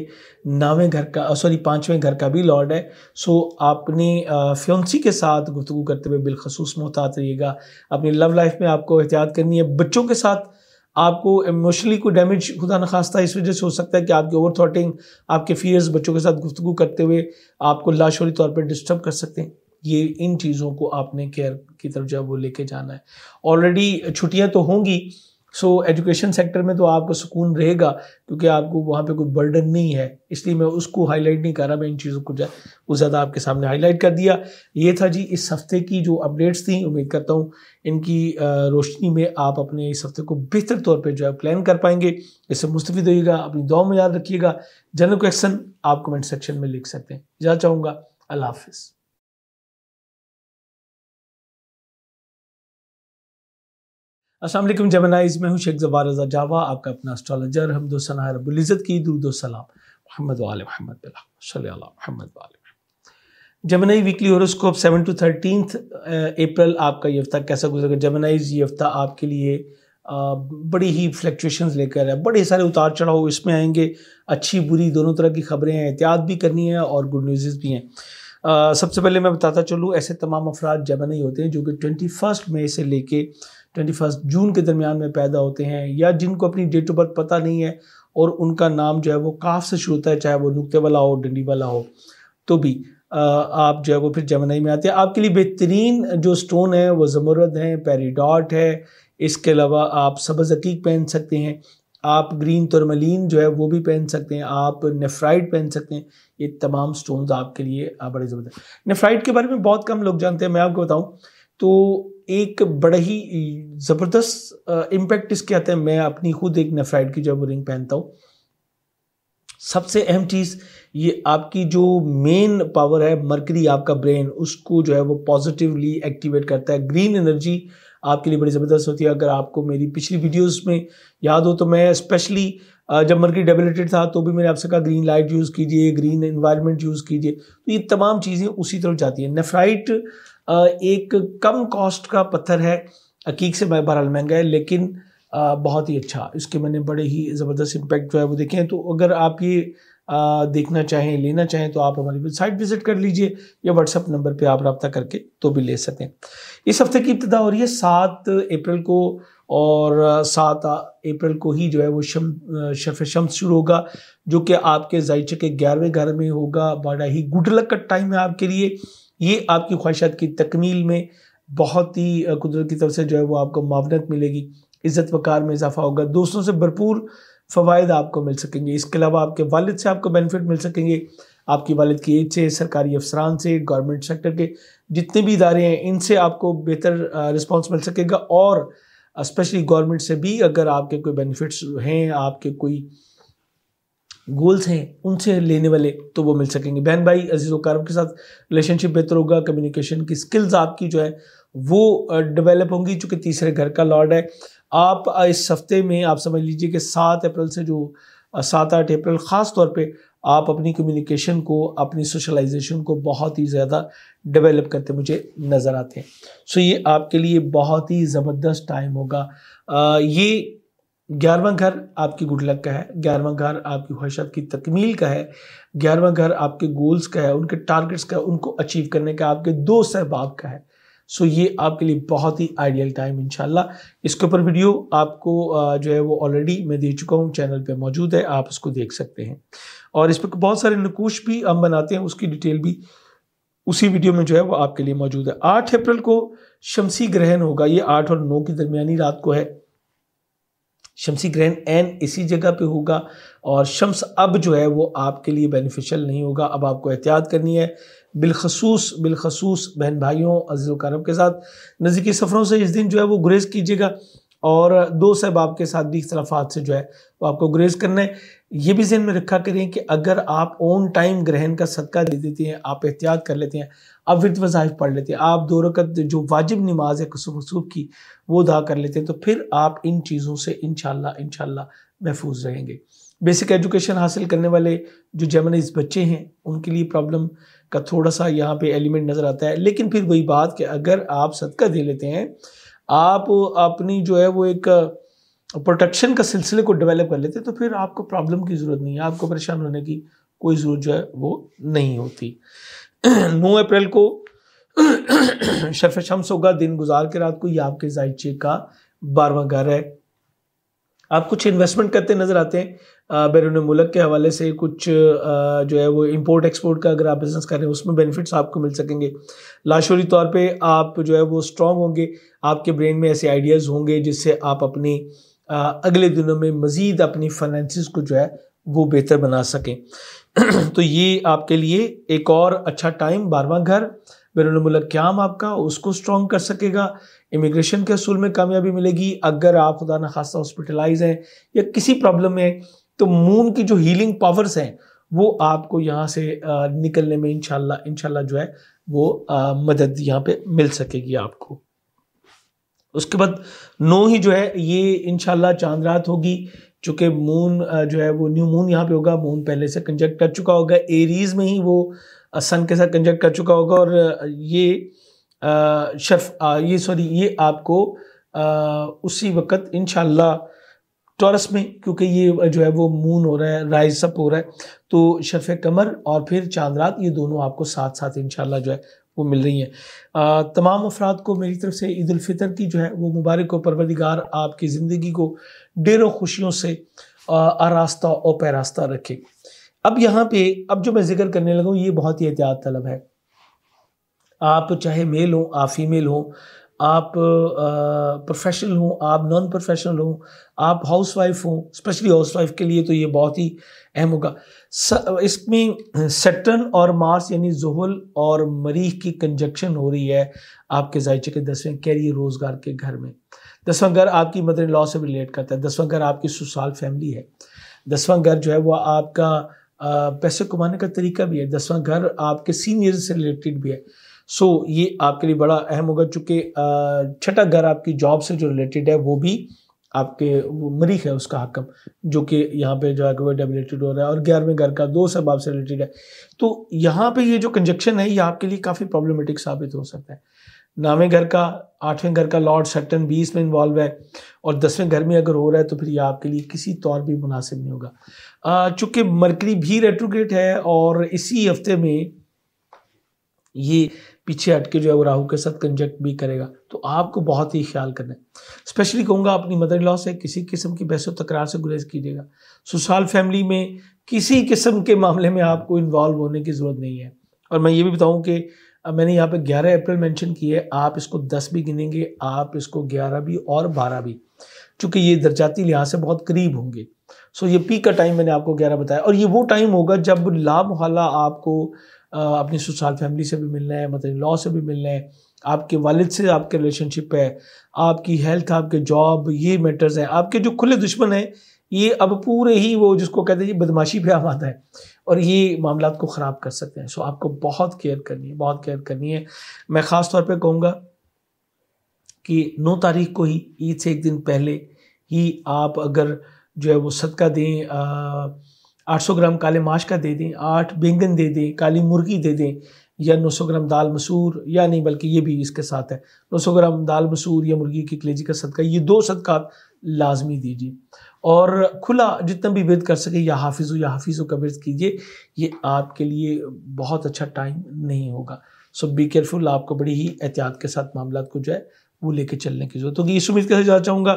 नावें घर का सॉरी पांचवें घर का भी लॉर्ड है सो आपने फ्योंसी के साथ गुफ्तु करते हुए बिलखसूस मोहतात रहिएगा अपनी लव लाइफ में आपको एहतियात करनी है बच्चों के साथ आपको इमोशनली कोई डैमेज खुदा नखास्ता इस वजह से हो सकता है कि आपकी ओवर थाटिंग आपके फियर्स बच्चों के साथ गुफ्तु करते हुए आपको लाशोरी तौर पर डिस्टर्ब कर सकते हैं ये इन चीज़ों को आपने केयर की तरफ जो है वो लेके जाना है ऑलरेडी छुट्टियाँ तो होंगी सो एजुकेशन सेक्टर में तो आपको सुकून रहेगा क्योंकि आपको वहाँ पे कोई बर्डन नहीं है इसलिए मैं उसको हाईलाइट नहीं कर रहा मैं इन चीज़ों को वो ज़्यादा आपके सामने हाईलाइट कर दिया ये था जी इस हफ्ते की जो अपडेट्स थी उम्मीद करता हूँ इनकी रोशनी में आप अपने इस हफ्ते को बेहतर तौर पर जो है प्लान कर पाएंगे इससे मुस्तफ़ होइएगा अपनी दुआ में याद रखिएगा जनरल क्वेश्चन आप कमेंट सेक्शन में लिख सकते हैं जहाँ चाहूँगा अल्लाह हाफिज़ असल जमनाइज मैं हूँ शेख जबार रजा जावा आपका अपना एस्ट्रोलॉजर हमदोसना रबुल्ज़त की दुरुदोसलाम महमद वाल महमद महमद वाल Gemini weekly horoscope seven to thirteen April आपका ये हफ्ता कैसा गुजरेगा जमनाइज ये हफ्ता आपके लिए बड़ी ही फ्लक्चुएशंस लेकर है बड़े सारे उतार चढ़ाव इसमें आएंगे अच्छी बुरी दोनों तरह की खबरें हैं एहतियात भी करनी है और गुड न्यूज़ भी हैं सबसे पहले मैं बताता चलूँ ऐसे तमाम अफराद जमनई होते हैं जो कि ट्वेंटी फर्स्ट मई से लेके ट्वेंटी फर्स्ट जून के दरमियान में पैदा होते हैं या जिनको अपनी डेट ऑफ बर्थ पता नहीं है और उनका नाम जो है वो काफ से शुरू होता है चाहे वो नुकते वाला हो डंडी वाला हो तो भी आप जो है वो फिर जमनाई में आते हैं आपके लिए बेहतरीन जो स्टोन है वो जमरद हैं पेरीडॉट है इसके अलावा आप सब्ज़ अकीक पहन सकते हैं आप ग्रीन तुरमलिन जो है वो भी पहन सकते हैं आप नेफ्राइड पहन सकते हैं ये तमाम स्टोन्स आपके लिए बड़े ज़बरदस्त नेफ्राइड के बारे में बहुत कम लोग जानते हैं मैं आपको बताऊँ तो एक बड़ा ही ज़बरदस्त इम्पैक्ट इसके आते हैं मैं अपनी खुद एक नेफ्राइड की जब रिंग पहनता हूँ सबसे अहम चीज़ ये आपकी जो मेन पावर है मरकरी आपका ब्रेन उसको जो है वो पॉजिटिवली एक्टिवेट करता है ग्रीन एनर्जी आपके लिए बड़ी ज़बरदस्त होती है अगर आपको मेरी पिछली वीडियोस में याद हो तो मैं स्पेशली जब मरकरी डेबिलेटेड था तो भी मैंने आपसे कहा ग्रीन लाइट यूज़ कीजिए ग्रीन इन्वायरमेंट यूज़ कीजिए तो ये तमाम चीज़ें उसी तरफ जाती है नेफ्राइट एक कम कॉस्ट का पत्थर है अकीक से बहरहाल महंगा है लेकिन बहुत ही अच्छा इसके मैंने बड़े ही ज़बरदस्त इम्पैक्ट जो है वो देखे हैं तो अगर आप ये देखना चाहें लेना चाहें तो आप हमारी वेबसाइट विजिट कर लीजिए या व्हाट्सअप नंबर पे आप रब्ता करके तो भी ले सकें इस हफ्ते की इब्तदा हो रही है सात अप्रैल को और सात अप्रैल को ही जो है वो शम शफ शम्स शुरू होगा जो कि आपके जायचे के ग्यारहवें घर में होगा बड़ा ही गुड लक का टाइम है आपके लिए ये आपकी ख्वाहिशात की तकमील में बहुत ही कुदरत की तरफ से जो है वो आपको मावनत मिलेगी इज़्ज़त वकार में इजाफा होगा दोस्तों से भरपूर फ़वाद आपको मिल सकेंगे इसके अलावा आपके वालद से आपको बेनिफिट मिल सकेंगे आपकी वालद की एज से सरकारी अफसरान से गवर्नमेंट सेक्टर के जितने भी इदारे हैं इनसे आपको बेहतर रिस्पॉन्स मिल सकेगा और स्पेशली गवर्नमेंट से भी अगर आपके कोई बेनिफिट्स हैं आपके कोई गोल्स हैं उनसे लेने वाले तो वो मिल सकेंगे बहन भाई अजीज़ वकारम के साथ रिलेशनशिप बेहतर होगा कम्युनिकेशन की स्किल्स आपकी जो है वो डेवलप होंगी चूँकि तीसरे घर का लॉर्ड है आप इस हफ्ते में आप समझ लीजिए कि सात अप्रैल से जो सात आठ अप्रैल ख़ास तौर पर आप अपनी कम्युनिकेशन को अपनी सोशलाइजेशन को बहुत ही ज़्यादा डेवलप करते मुझे नज़र आते हैं सो ये आपके लिए बहुत ही ज़बरदस्त टाइम होगा आ, ये ग्यारहवा घर आपकी गुड लक का है ग्यारहवा घर आपकी ख्वाहिशात की तकमील का है ग्यारहवा घर आपके गोल्स का है उनके टारगेट्स का उनको अचीव करने का आपके दो सहबाब का है सो ये आपके लिए बहुत ही आइडियल टाइम इनशाला इसके ऊपर वीडियो आपको जो है वो ऑलरेडी मैं दे चुका हूँ चैनल पे मौजूद है आप उसको देख सकते हैं और इस पर बहुत सारे नकोश भी हम बनाते हैं उसकी डिटेल भी उसी वीडियो में जो है वो आपके लिए मौजूद है आठ अप्रैल को शमसी ग्रहण होगा ये आठ और नौ की दरमियानी रात को है शमसी ग्रहण एन इसी जगह पे होगा और शम्स अब जो है वो आपके लिए बेनिफिशियल नहीं होगा अब आपको एहतियात करनी है बिलखसूस बिलखसूस बहन भाइयों अजीज़ करम के साथ नज़दीकी सफ़रों से इस दिन जो है वो गुरेज कीजिएगा और दो साहब आपके साथ भी इख्तलाफात से जो है वो आपको गुरेज करना है ये भी जहन में रखा करें कि अगर आप ऑन टाइम ग्रहण का सदका दे देते हैं आप एहतियात कर लेते हैं अब विद वज़ाइफ पढ़ लेते हैं आप दो रकत जो वाजिब नमाज है कसुब वसूब की वो अदा कर लेते हैं तो फिर आप इन चीज़ों से इन शाला महफूज रहेंगे बेसिक एजुकेशन हासिल करने वाले जो जर्मनीज बच्चे हैं उनके लिए प्रॉब्लम का थोड़ा सा यहाँ पे एलिमेंट नज़र आता है लेकिन फिर वही बात कि अगर आप सदका दे लेते हैं आप अपनी जो है वो एक प्रोटेक्शन का सिलसिले को डेवलप कर लेते हैं तो फिर आपको प्रॉब्लम की ज़रूरत नहीं है आपको परेशान होने की कोई ज़रूरत जो है वो नहीं होती नौ अप्रैल को शरफ शम्स होगा दिन गुजार के रात को ये आपके जायचे का बारवा घर है आप कुछ इन्वेस्टमेंट करते नज़र आते हैं बैरून मुल्क के हवाले से कुछ जो है वो इम्पोर्ट एक्सपोर्ट का अगर आप बिज़नेस कर रहे हैं उसमें बेनिफिट्स आपको मिल सकेंगे लाशोरी तौर पे आप जो है वो स्ट्रांग होंगे आपके ब्रेन में ऐसे आइडियाज़ होंगे जिससे आप अपनी अगले दिनों में मज़ीद अपनी फाइनेंसिस को जो है वो बेहतर बना सकें तो ये आपके लिए एक और अच्छा टाइम बारवा घर बैरून मुल्क क्याम आपका उसको स्ट्रॉन्ग कर सकेगा इमिग्रेशन के असूल में कामयाबी मिलेगी अगर आप खुदा न खासा हॉस्पिटलाइज हैं या किसी प्रॉब्लम में तो मून की जो हीलिंग पावर्स हैं वो आपको यहाँ से निकलने में इनशाला इनशाला जो है वो मदद यहाँ पे मिल सकेगी आपको उसके बाद नौ ही जो है ये इनशाला चांद रात होगी चूंकि मून जो है वो न्यू मून यहाँ पे होगा मून पहले से कंजक्ट कर चुका होगा एरीज में ही वो सन के साथ कंजक्ट कर चुका होगा और ये शर्फ ये सॉरी ये आपको उसी वक्त इन टॉरस में क्योंकि ये जो है वो मून हो रहा है राइज अप हो रहा है तो शर्फ कमर और फिर चांद रात ये दोनों आपको साथ साथ इन जो है वो मिल रही हैं तमाम अफराद को मेरी तरफ से ईद अलफितर की जो है वो मुबारक व परवरदिगार आपकी ज़िंदगी को ढेरों खुशियों से आरास्ता और पैरास्ता रखे अब यहाँ पे अब जो मैं जिक्र करने लगा हूँ ये बहुत ही एहतियात तलब है आप चाहे मेल हों आप फीमेल हों आप प्रोफेशनल हों आप नॉन प्रोफेशनल हों आप हाउसवाइफ हों स्पेशली हाउसवाइफ के लिए तो ये बहुत ही अहम होगा इसमें सेटन और मार्स यानी जोहल और मरीख की कंजक्शन हो रही है आपके जायचे के दसवें कैरियर रोजगार के घर में दसवां घर आपकी मदर लॉ से रिलेट करता है दसवां घर आपकी सुसाल फैमिली है दसवां घर जो है वह आपका पैसे कमाने का तरीका भी है दसवां घर आपके सीनियर से रिलेटेड भी है सो ये आपके लिए बड़ा अहम होगा चूँकि छठा घर आपकी जॉब से जो रिलेटेड है वो भी आपके वो मरीख है उसका हकम जो कि यहाँ पे जो है वो डेबिलेटेड हो रहा है और ग्यारहवें घर का दो सब आपसे रिलेटेड है तो यहाँ पे ये जो कंजक्शन है ये आपके लिए काफ़ी प्रॉब्लमेटिक साबित हो सकता है नौवें घर का आठवें घर का लॉर्ड सेटन बीस में इन्वॉल्व है और दसवें घर में अगर हो रहा है तो फिर ये आपके लिए किसी तौर भी मुनासिब नहीं होगा चूँकि मरकरी भी रेट्रोग्रेट है और इसी हफ्ते में ये पीछे हटके जो है वो राहु के साथ कंजक्ट भी करेगा तो आपको बहुत ही ख्याल करना है स्पेशली कहूँगा अपनी मदर लॉ से किसी किस्म की बहसों तकरार से गुरेज कीजिएगा सुशाल फैमिली में किसी किस्म के मामले में आपको इन्वॉल्व होने की ज़रूरत नहीं है और मैं ये भी बताऊँ कि मैंने यहाँ पे 11 अप्रैल मेंशन की है आप इसको 10 भी गिनेंगे आप इसको 11 भी और 12 भी क्योंकि ये दर्जाती लिहाज से बहुत करीब होंगे सो ये पी का टाइम मैंने आपको 11 बताया और ये वो टाइम होगा जब ला मोहल्ला आपको अपनी सुसाल फैमिली से भी मिलना है मतलब लॉ से भी मिलना है आपके वालिद से आपके रिलेशनशिप है आपकी हेल्थ आपके जॉब ये मैटर्स हैं आपके जो खुले दुश्मन हैं ये अब पूरे ही वो जिसको कहते हैं बदमाशी पे आम आता है और ये मामला को ख़राब कर सकते हैं सो आपको बहुत केयर करनी है बहुत केयर करनी है मैं ख़ास तौर पे कहूँगा कि नौ तारीख को ही ईद से एक दिन पहले ही आप अगर जो है वो सदका दें 800 ग्राम काले माश का दे दें आठ बैंगन दे दें काली मुर्गी दे दें या 900 ग्राम दाल मसूर या नहीं बल्कि ये भी इसके साथ है 900 ग्राम दाल मसूर या मुर्गी की कलेजी का सदका ये दो सदका लाजमी दीजिए और खुला जितना भी वेद कर सके या हाफिज़ या हाफिज़ का वर्द कीजिए ये आपके लिए बहुत अच्छा टाइम नहीं होगा सो बी केयरफुल आपको बड़ी ही एहतियात के साथ मामला को जो है वो लेके चलने की जरूरत होगी इस उम्मीद के साथ जाना चाहूँगा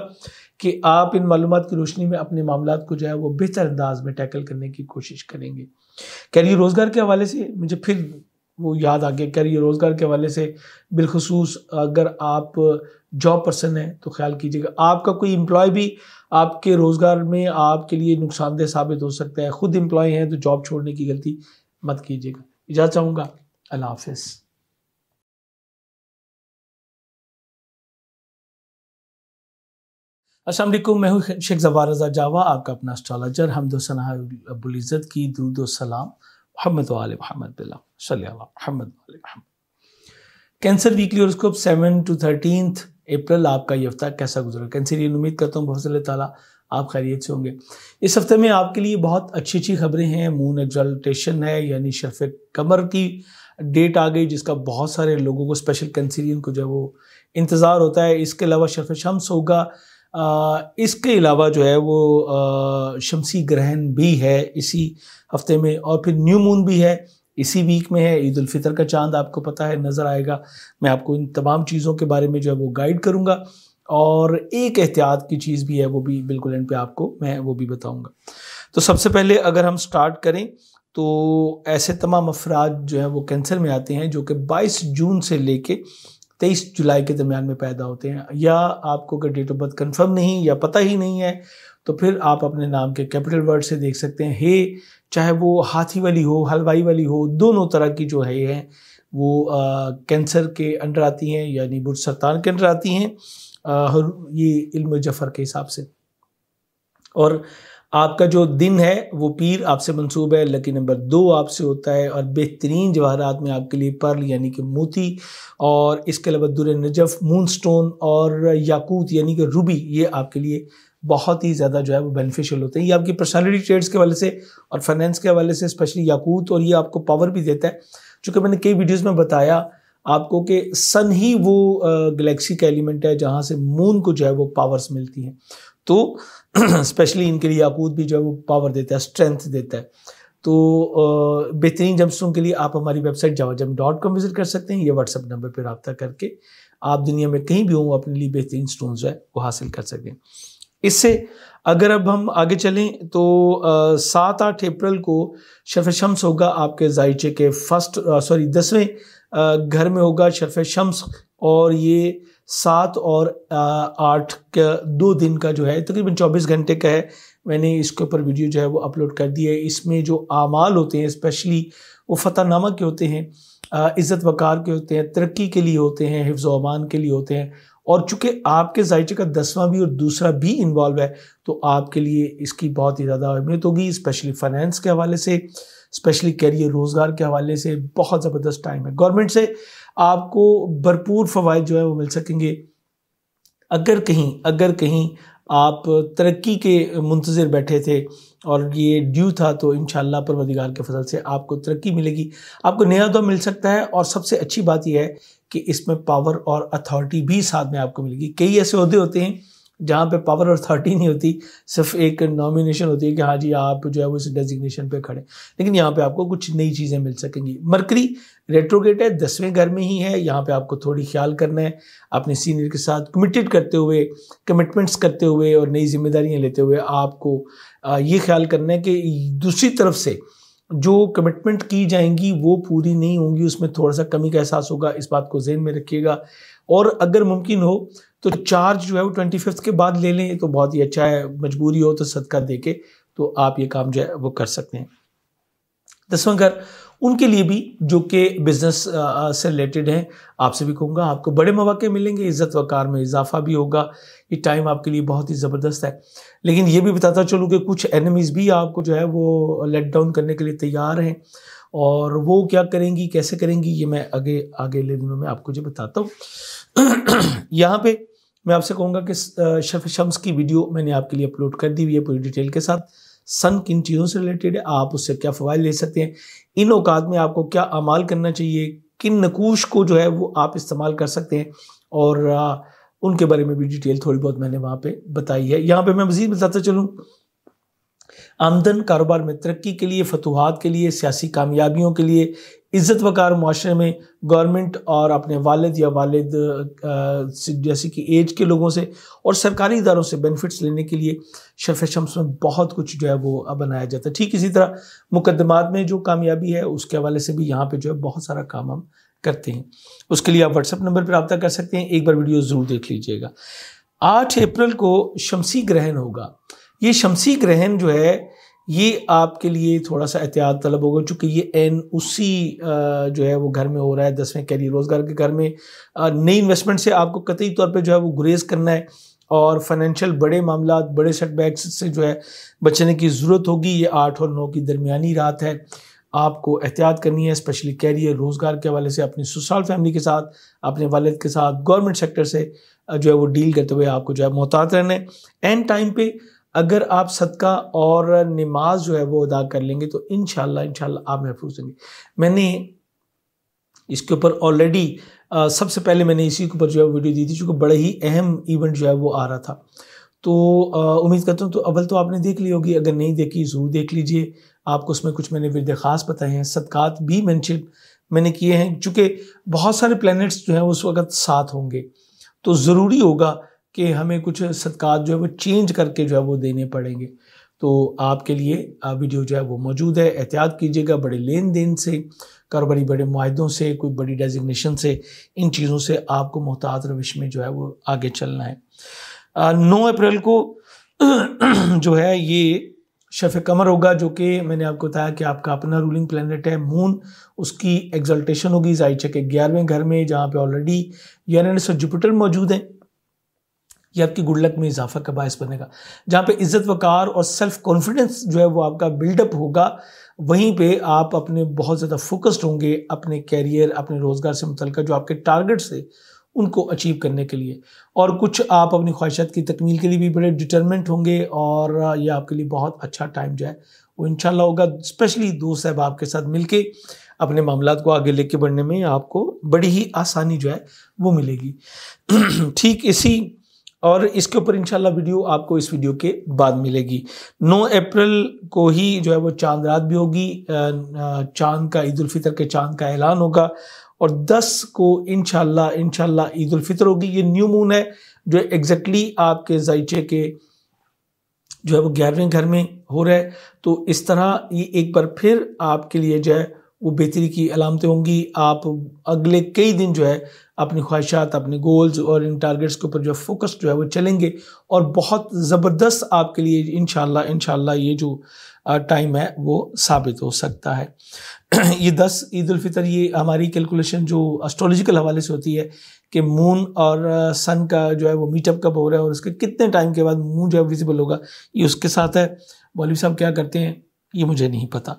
कि आप इन मालूम की रोशनी में अपने मामला को जो है वो बेहतर अंदाज में टैकल करने की कोशिश करेंगे कैरियर रोज़गार के हवाले से मुझे फिर वो याद आ गया कैरियर रोज़गार के हवाले से बिलखसूस अगर आप जॉब पर्सन हैं तो ख्याल कीजिएगा आपका कोई एम्प्लॉय भी आपके रोज़गार में आपके लिए नुकसानदेह साबित हो सकता है ख़ुद एम्प्लॉय हैं तो जॉब छोड़ने की गलती मत कीजिएगा इजाज़ चाहूँगा अल्लाह हाफिज़ असल मैं हूँ शेख जवार रजा जावा आपका अपना एस्ट्रोलॉजर हमदोसना अबुलज़त की दुरुद सलाम महमद वाल मोहम्मद महमद कैंसर वीकली और सेवन टू थर्टीन अप्रैल आपका ये हफ्ता कैसा गुजरा कैंसरियन उम्मीद करता हूँ बहुत ताला आप खैरियत से होंगे इस हफ्ते में आपके लिए बहुत अच्छी अच्छी खबरें हैं मून एक्जल्टेशन है यानी शर्फ कमर की डेट आ गई जिसका बहुत सारे लोगों को स्पेशल कैंसरियन को जो है वो इंतज़ार होता है इसके अलावा शर्फ शम्स होगा इसके अलावा जो है वो शमसी ग्रहण भी है इसी हफ्ते में और फिर न्यू मून भी है इसी वीक में है ईद फितर का चांद आपको पता है नज़र आएगा मैं आपको इन तमाम चीज़ों के बारे में जो है वो गाइड करूँगा और एक एहतियात की चीज़ भी है वो भी बिल्कुल एंड पे आपको मैं वो भी बताऊँगा तो सबसे पहले अगर हम स्टार्ट करें तो ऐसे तमाम अफराद जो हैं वो कैंसर में आते हैं जो कि 22 जून से लेके तेईस जुलाई के दरमियान में पैदा होते हैं या आपको अगर डेट ऑफ बर्थ कन्फर्म नहीं या पता ही नहीं है तो फिर आप अपने नाम के कैपिटल वर्ड से देख सकते हैं हे चाहे वो हाथी वाली हो हलवाई वाली हो दोनों तरह की जो है हैं वो आ, कैंसर के अंडर आती हैं यानी बुर सरतान के अंडर आती हैं ये इल्म जफर के हिसाब से और आपका जो दिन है वो पीर आपसे मंसूब है लकी नंबर दो आपसे होता है और बेहतरीन जवाहरात में आपके लिए पर्ल यानी कि मोती और इसके अलावा दुर नजफ मून स्टोन और याकूत यानी कि रूबी ये आपके लिए बहुत ही ज़्यादा जो है वो बेनिफिशियल होते हैं ये आपकी पर्सनालिटी ट्रेड्स के हवाले से और फाइनेंस के हवाले से स्पेशली याकूत और ये आपको पावर भी देता है चूँकि मैंने कई वीडियोज़ में बताया आपको कि सन ही वो गलेक्सी का एलिमेंट है जहाँ से मून को जो है वो पावर्स मिलती हैं तो स्पेशली इनके लिए याकूत भी जो है वो पावर देता है स्ट्रेंथ देता है तो बेहतरीन जमसों के लिए आप हमारी वेबसाइट जावा जम डॉट कॉम विज़िट कर सकते हैं या व्हाट्सअप नंबर पर रबता करके आप दुनिया में कहीं भी हों अपने लिए बेहतरीन स्टोन जो है वो हासिल कर सकें इससे अगर अब हम आगे चलें तो सात आठ अप्रैल को शरफ शम्स होगा आपके जायचे के फर्स्ट सॉरी दसवें घर में होगा शरफ शम्स और ये सात और आठ का दो दिन का जो है तकरीबन चौबीस घंटे का है मैंने इसके ऊपर वीडियो जो है वो अपलोड कर दिया है इसमें जो आमाल होते हैं स्पेशली वो फ़तहनामा के होते हैं इज़्ज़त वकार के होते हैं तरक्की के लिए होते हैं हिफ्ज़ अमान के लिए होते हैं और चूंकि आपके जायचे का दसवां भी और दूसरा भी इन्वॉल्व है तो आपके लिए इसकी बहुत ही ज़्यादा अहमियत होगी स्पेशली फाइनेंस के हवाले से स्पेशली कैरियर रोज़गार के हवाले से बहुत ज़बरदस्त टाइम है गवर्नमेंट से आपको भरपूर फ़वाद जो है वो मिल सकेंगे अगर कहीं अगर कहीं आप तरक्की के मुंतज़र बैठे थे और ये ड्यू था तो इन परवदिगार के फसल से आपको तरक्की मिलेगी आपको नया दौर मिल सकता है और सबसे अच्छी बात यह है कि इसमें पावर और अथॉरिटी भी साथ में आपको मिलेगी कई ऐसे अहदे होते हैं जहाँ पे पावर और अथॉरिटी नहीं होती सिर्फ एक नॉमिनेशन होती है कि हाँ जी आप जो है वो इस डेजिग्नेशन पे खड़े लेकिन यहाँ पे आपको कुछ नई चीज़ें मिल सकेंगी मरकरी रेट्रोगेट है दसवें घर में ही है यहाँ पे आपको थोड़ी ख्याल करना है अपने सीनियर के साथ कमिटेड करते हुए कमिटमेंट्स करते हुए और नई जिम्मेदारियाँ लेते हुए आपको ये ख्याल करना है कि दूसरी तरफ से जो कमिटमेंट की जाएंगी वो पूरी नहीं होंगी उसमें थोड़ा सा कमी का एहसास होगा इस बात को जहन में रखिएगा और अगर मुमकिन हो तो चार्ज जो है वो ट्वेंटी फिफ्थ के बाद ले लें तो बहुत ही अच्छा है मजबूरी हो तो सदका दे के तो आप ये काम जो है वो कर सकते हैं दसवां घर उनके लिए भी जो कि बिज़नेस से रिलेटेड हैं आपसे भी कहूँगा आपको बड़े मौाक़े मिलेंगे इज़्ज़त वकार में इजाफा भी होगा ये टाइम आपके लिए बहुत ही ज़बरदस्त है लेकिन ये भी बताता चलूँ कि कुछ एनिमीज़ भी आपको जो है वो लेट डाउन करने के लिए तैयार हैं और वो क्या करेंगी कैसे करेंगी ये मैं आगे आगे ले दिनों में आपको जो बताता हूँ यहाँ पे मैं आपसे कहूँगा कि शफ शम्स की वीडियो मैंने आपके लिए अपलोड कर दी हुई है पूरी डिटेल के साथ सन किन चीज़ों से रिलेटेड है आप उससे क्या फ़वाद ले सकते हैं इन औकात में आपको क्या अमाल करना चाहिए किन नकूश को जो है वो आप इस्तेमाल कर सकते हैं और उनके बारे में भी डिटेल थोड़ी बहुत मैंने वहाँ पे बताई है यहाँ पे मैं मज़ीद बताता चलूँ आमदन कारोबार में तरक्की के लिए फतवाहत के लिए सियासी कामयाबियों के लिए इज़्ज़त वकार माशरे में गवर्नमेंट और अपने वालद या वालद जैसे कि एज के लोगों से और सरकारी इदारों से बेनिफिट्स लेने के लिए शरफ शम्स में बहुत कुछ जो है वो बनाया जाता है ठीक इसी तरह मुकदमात में जो कामयाबी है उसके हवाले से भी यहाँ पर जो है बहुत सारा काम हम करते हैं उसके लिए आप व्हाट्सअप नंबर पर रबता कर सकते हैं एक बार वीडियो ज़रूर देख लीजिएगा आठ अप्रैल को शमसी ग्रहण होगा ये शमसी ग्रहण जो है ये आपके लिए थोड़ा सा एहतियात तलब होगा चूंकि ये एन उसी जो है वो घर में हो रहा है दसवें कैरियर रोज़गार के घर में नई इन्वेस्टमेंट से आपको कतई तौर पे जो है वो गुरेज करना है और फाइनेंशियल बड़े मामला बड़े सेटबैक्स से जो है बचने की ज़रूरत होगी ये आठ और नौ की दरमियानी रात है आपको एहतियात करनी है स्पेशली कैरियर रोज़गार के हवाले से अपनी ससुराल फैमिली के साथ अपने वालद के साथ गवर्नमेंट सेक्टर से जो है वो डील करते हुए आपको जो है मोहतात रहना है एंड टाइम पे अगर आप सदका और नमाज जो है वो अदा कर लेंगे तो इन शाला आप महफूज होंगे मैंने इसके ऊपर ऑलरेडी सबसे पहले मैंने इसी के ऊपर जो है वीडियो दी थी चूँकि बड़े ही अहम इवेंट जो है वो आ रहा था तो उम्मीद करता हूँ तो अव्वल तो आपने देख ली होगी अगर नहीं देखी ज़रूर देख लीजिए आपको उसमें कुछ मैंने विरद खास बताए हैं सदक़ात भी मैंशन मैंने किए हैं चूँकि बहुत सारे प्लानट्स जो हैं उस वक्त साथ होंगे तो ज़रूरी होगा कि हमें कुछ सदक़ात जो है वो चेंज करके जो है वो देने पड़ेंगे तो आपके लिए वीडियो जो है वो मौजूद है एहतियात कीजिएगा बड़े लेन देन से कारोबारी बड़े माहदों से कोई बड़ी डेजिग्नेशन से इन चीज़ों से आपको मोहतात रविश में जो है वो आगे चलना है नौ अप्रैल को जो है ये शफ कमर होगा जो कि मैंने आपको बताया कि आपका अपना रूलिंग प्लानट है मून उसकी एग्जल्टेशन होगी जायचे के ग्यारहवें घर में जहाँ पे ऑलरेडी यूरेनस और जुपिटर मौजूद हैं ये आपकी गुड लक में इजाफा का बायस बनेगा जहाँ पे इज़्ज़त वकार और सेल्फ़ कॉन्फिडेंस जो है वो आपका बिल्डअप होगा वहीं पे आप अपने बहुत ज़्यादा फोकस्ड होंगे अपने कैरियर अपने रोज़गार से मुतल जो आपके टारगेट्स है उनको अचीव करने के लिए और कुछ आप अपनी ख्वाहिशात की तकमील के लिए भी बड़े डिटर्मेंट होंगे और यह आपके लिए बहुत अच्छा टाइम जो है वो इनशाला होगा स्पेशली दो साहब आपके साथ मिलके अपने मामला को आगे लेके बढ़ने में आपको बड़ी ही आसानी जो है वो मिलेगी ठीक इसी और इसके ऊपर इंशाल्लाह वीडियो आपको इस वीडियो के बाद मिलेगी 9 अप्रैल को ही जो है वो चांद रात भी होगी चांद का ईद फितर के चांद का ऐलान होगा और 10 को इनशाला इनशाला ईद फितर होगी ये न्यू मून है जो एग्जैक्टली आपके जायचे के जो है वो ग्यारहवें घर में हो रहा है तो इस तरह ये एक बार फिर आपके लिए जो है वो बेहतरी की अलामतें होंगी आप अगले कई दिन जो है अपनी ख्वाहिशात अपने गोल्स और इन टारगेट्स के ऊपर जो है फोकस जो है वो चलेंगे और बहुत ज़बरदस्त आपके लिए इन शाला ये जो टाइम है वो साबित हो सकता है ये दस ईदालफ़ितर ये हमारी कैलकुलेशन जो एस्ट्रोलॉजिकल हवाले से होती है कि मून और सन का जो है वो मीटअप कब हो रहा है और उसके कितने टाइम के बाद मून जो है विजिबल होगा ये उसके साथ है मौलवी साहब क्या करते हैं ये मुझे नहीं पता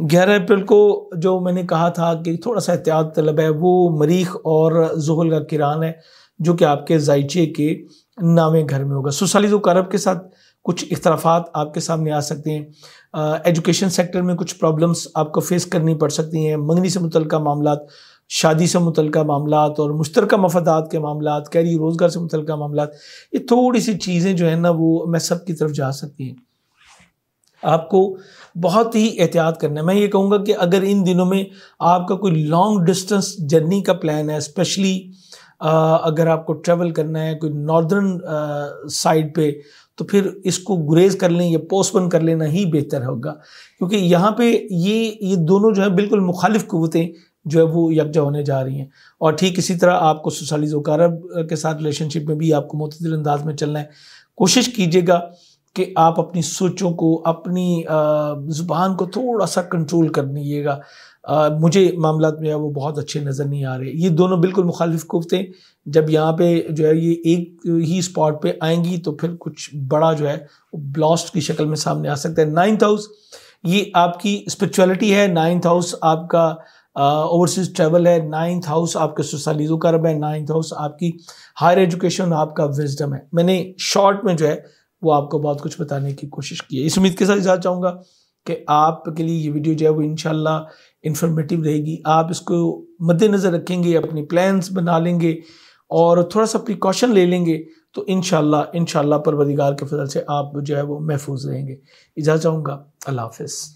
ग्यारह अप्रैल को जो मैंने कहा था कि थोड़ा सा एहतियात तलब है वो मरीख और जहल का किरान है जो कि आपके जायचे के नामे घर में होगा जो करब के साथ कुछ इख्तलाफात आपके सामने आ सकते हैं एजुकेशन सेक्टर में कुछ प्रॉब्लम्स आपको फेस करनी पड़ सकती हैं मंगनी से मुतल मामला शादी से मुतल मामला और मुश्तर मफादात के मामला कैरी रोज़गार से मुतल मामला ये थोड़ी सी चीज़ें जो है ना वो मैं सब की तरफ जा सकती हैं आपको बहुत ही एहतियात करना है मैं ये कहूँगा कि अगर इन दिनों में आपका कोई लॉन्ग डिस्टेंस जर्नी का प्लान है स्पेशली अगर आपको ट्रेवल करना है कोई नॉर्दर्न साइड पे तो फिर इसको गुरेज कर लें या पोस्टपोन कर लेना ही बेहतर होगा क्योंकि यहाँ पे ये ये दोनों जो है बिल्कुल मुखालिफ कुतें जो है वो यकजा होने जा रही हैं और ठीक इसी तरह आपको सोसाली के साथ रिलेशनशिप में भी आपको मतदर अंदाज में चलना है कोशिश कीजिएगा कि आप अपनी सोचों को अपनी ज़ुबान को थोड़ा सा कंट्रोल कर लीजिएगा मुझे मामला में वो बहुत अच्छे नज़र नहीं आ रहे ये दोनों बिल्कुल मुखालिफ कुफ्तें जब यहाँ पे जो है ये एक ही स्पॉट पे आएंगी तो फिर कुछ बड़ा जो है ब्लास्ट की शक्ल में सामने आ सकता है नाइन्थ हाउस ये आपकी स्परिचुअलिटी है नाइन्थ हाउस आपका ओवरसीज ट्रैवल है नाइन्थ हाउस आपके सोशलिजो का रब है नाइन्थ हाउस आपकी हायर एजुकेशन आपका विजडम है मैंने शॉर्ट में जो है वो आपको बहुत कुछ बताने की कोशिश की है इस उम्मीद के साथ इजाज़ चाहूँगा कि आपके लिए ये वीडियो जो है वो इन इन्फॉर्मेटिव रहेगी आप इसको मद्देनज़र रखेंगे अपने प्लान्स बना लेंगे और थोड़ा सा प्रिकॉशन ले लेंगे तो इन शाला परवरिगार के फजल से आप जो है वो महफूज रहेंगे इजाज़ चाहूँगा अल्लाह हाफिज़